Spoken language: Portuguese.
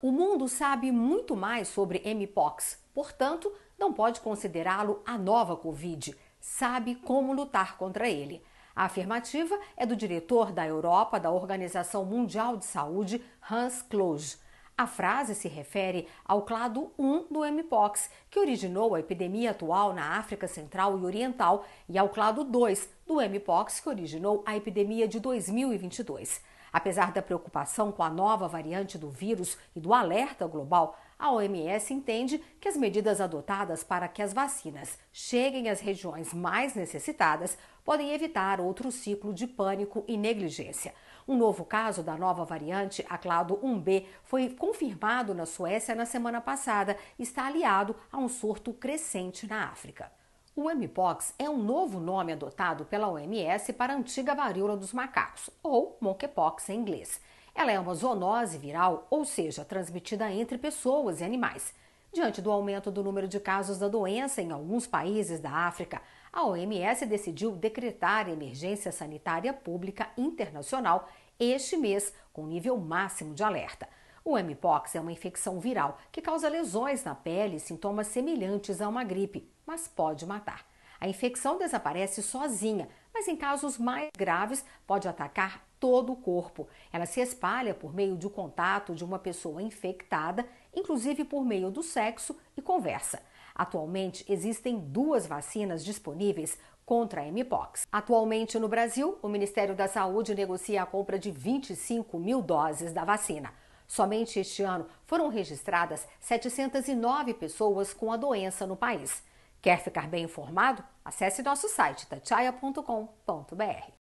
O mundo sabe muito mais sobre Mpox, portanto, não pode considerá-lo a nova Covid. Sabe como lutar contra ele. A afirmativa é do diretor da Europa da Organização Mundial de Saúde, Hans Kluge. A frase se refere ao clado 1 do Mpox, que originou a epidemia atual na África Central e Oriental, e ao clado 2, do Mpox que originou a epidemia de 2022. Apesar da preocupação com a nova variante do vírus e do alerta global, a OMS entende que as medidas adotadas para que as vacinas cheguem às regiões mais necessitadas podem evitar outro ciclo de pânico e negligência. Um novo caso da nova variante, a clado 1b, foi confirmado na Suécia na semana passada e está aliado a um surto crescente na África. O Mpox é um novo nome adotado pela OMS para a antiga varíola dos macacos, ou monkeypox em inglês. Ela é uma zoonose viral, ou seja, transmitida entre pessoas e animais. Diante do aumento do número de casos da doença em alguns países da África, a OMS decidiu decretar emergência sanitária pública internacional este mês, com nível máximo de alerta. O Mpox é uma infecção viral que causa lesões na pele e sintomas semelhantes a uma gripe, mas pode matar. A infecção desaparece sozinha, mas em casos mais graves pode atacar todo o corpo. Ela se espalha por meio de contato de uma pessoa infectada, inclusive por meio do sexo e conversa. Atualmente existem duas vacinas disponíveis contra a Mpox. Atualmente no Brasil, o Ministério da Saúde negocia a compra de 25 mil doses da vacina. Somente este ano foram registradas 709 pessoas com a doença no país. Quer ficar bem informado? Acesse nosso site tachaia.com.br.